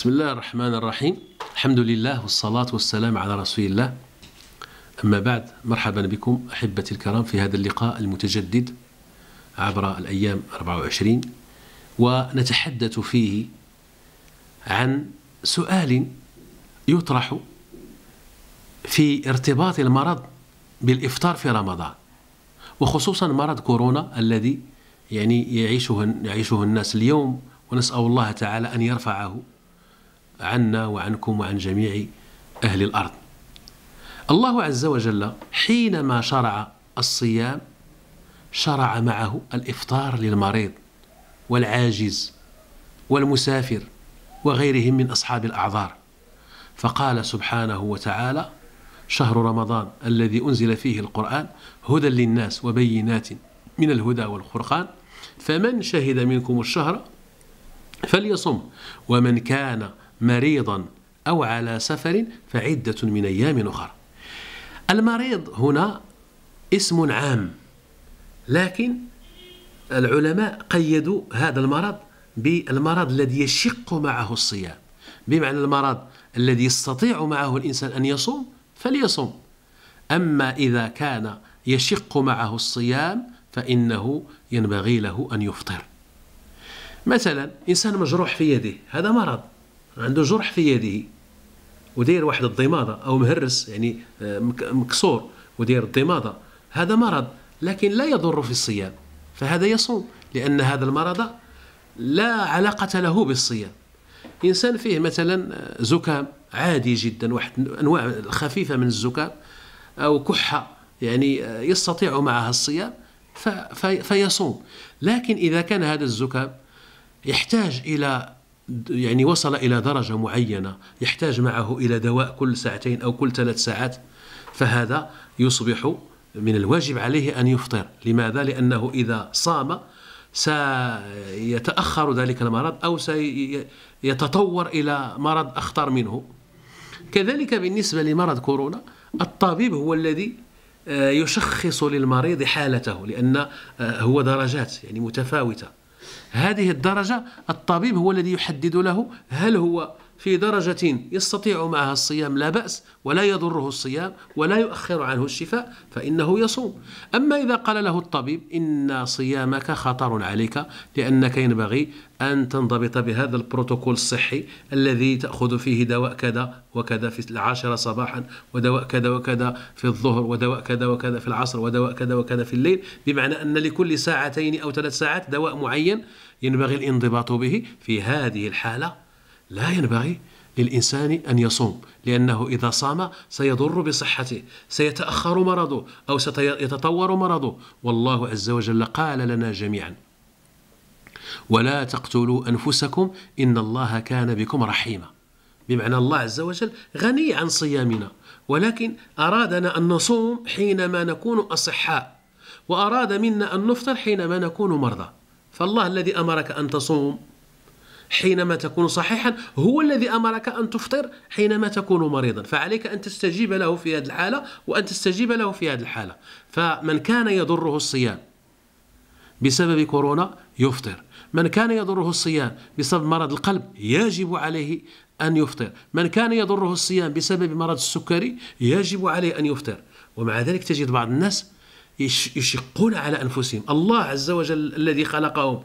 بسم الله الرحمن الرحيم الحمد لله والصلاة والسلام على رسول الله أما بعد مرحبا بكم أحبتي الكرام في هذا اللقاء المتجدد عبر الأيام 24 ونتحدث فيه عن سؤال يطرح في ارتباط المرض بالإفطار في رمضان وخصوصا مرض كورونا الذي يعني يعيشه يعيشه الناس اليوم ونسأل الله تعالى أن يرفعه عنا وعنكم وعن جميع أهل الأرض الله عز وجل حينما شرع الصيام شرع معه الإفطار للمريض والعاجز والمسافر وغيرهم من أصحاب الأعذار فقال سبحانه وتعالى شهر رمضان الذي أنزل فيه القرآن هدى للناس وبينات من الهدى والخرقان فمن شهد منكم الشهر فليصم ومن كان مريضا أو على سفر فعدة من أيام أخرى المريض هنا اسم عام لكن العلماء قيدوا هذا المرض بالمرض الذي يشق معه الصيام بمعنى المرض الذي يستطيع معه الإنسان أن يصوم فليصوم أما إذا كان يشق معه الصيام فإنه ينبغي له أن يفطر مثلا إنسان مجروح في يده هذا مرض عنده جرح في يده ودير واحد الضماده او مهرس يعني آه، مكسور ودير الضماده هذا مرض لكن لا يضر في الصيام فهذا يصوم لان هذا المرض لا علاقه له بالصيام انسان فيه مثلا آه، زكام عادي جدا واحد انواع خفيفه من الزكام او كحه يعني آه، يستطيع معها الصيام فيصوم لكن اذا كان هذا الزكام يحتاج الى يعني وصل إلى درجة معينة يحتاج معه إلى دواء كل ساعتين أو كل ثلاث ساعات فهذا يصبح من الواجب عليه أن يفطر لماذا؟ لأنه إذا صام سيتأخر ذلك المرض أو سيتطور إلى مرض أخطر منه كذلك بالنسبة لمرض كورونا الطبيب هو الذي آه، يشخص للمريض حالته لأن آه، هو درجات يعني متفاوته هذه الدرجة الطبيب هو الذي يحدد له هل هو في درجة يستطيع معها الصيام لا بأس ولا يضره الصيام ولا يؤخر عنه الشفاء فإنه يصوم أما إذا قال له الطبيب إن صيامك خطر عليك لأنك ينبغي أن تنضبط بهذا البروتوكول الصحي الذي تأخذ فيه دواء كذا وكذا في العاشرة صباحا ودواء كذا وكذا في الظهر ودواء كذا وكذا في العصر ودواء كذا وكذا في الليل بمعنى أن لكل ساعتين أو ثلاث ساعات دواء معين ينبغي الانضباط به في هذه الحالة لا ينبغي للإنسان أن يصوم لأنه إذا صام سيضر بصحته سيتأخر مرضه أو سيتطور مرضه والله عز وجل قال لنا جميعا ولا تقتلوا أنفسكم إن الله كان بكم رحيما بمعنى الله عز وجل غني عن صيامنا ولكن أرادنا أن نصوم حينما نكون أصحاء وأراد منا أن نفطر حينما نكون مرضى فالله الذي أمرك أن تصوم حينما تكون صحيحا هو الذي أمرك أن تفطر حينما تكون مريضا فعليك أن تستجيب له في هذه الحالة وأن تستجيب له في هذه الحالة فمن كان يضره الصيام بسبب كورونا يفطر من كان يضره الصيام بسبب مرض القلب يجب عليه أن يفطر من كان يضره الصيام بسبب مرض السكري يجب عليه أن يفطر ومع ذلك تجد بعض الناس يشقون على أنفسهم الله عز وجل الذي خلقهم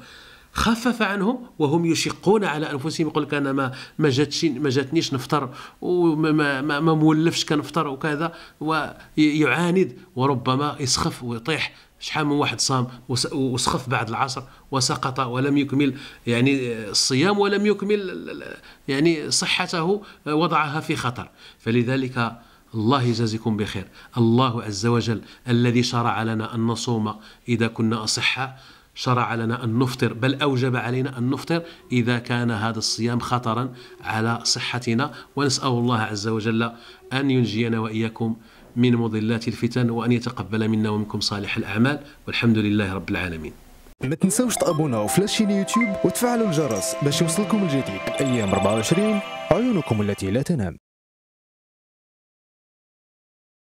خفف عنهم وهم يشقون على انفسهم يقول لك انا ما ما جاتش ما جاتنيش نفطر وما ما, ما مولفش كنفطر وكذا ويعاند وربما يسخف ويطيح شحال من واحد صام وسخف بعد العصر وسقط ولم يكمل يعني الصيام ولم يكمل يعني صحته وضعها في خطر فلذلك الله يجازيكم بخير الله عز وجل الذي شرع لنا أن نصوم إذا كنا أصحاء شرع لنا أن نفطر بل أوجب علينا أن نفطر إذا كان هذا الصيام خطرا على صحتنا ونسأل الله عز وجل أن ينجينا وإياكم من مضلات الفتن وأن يتقبل منا ومنكم صالح الأعمال والحمد لله رب العالمين ما تنساوش تابوناو في يوتيوب وتفعلوا الجرس باش يوصلكم الجديد ايام 24 عيونكم التي لا تنام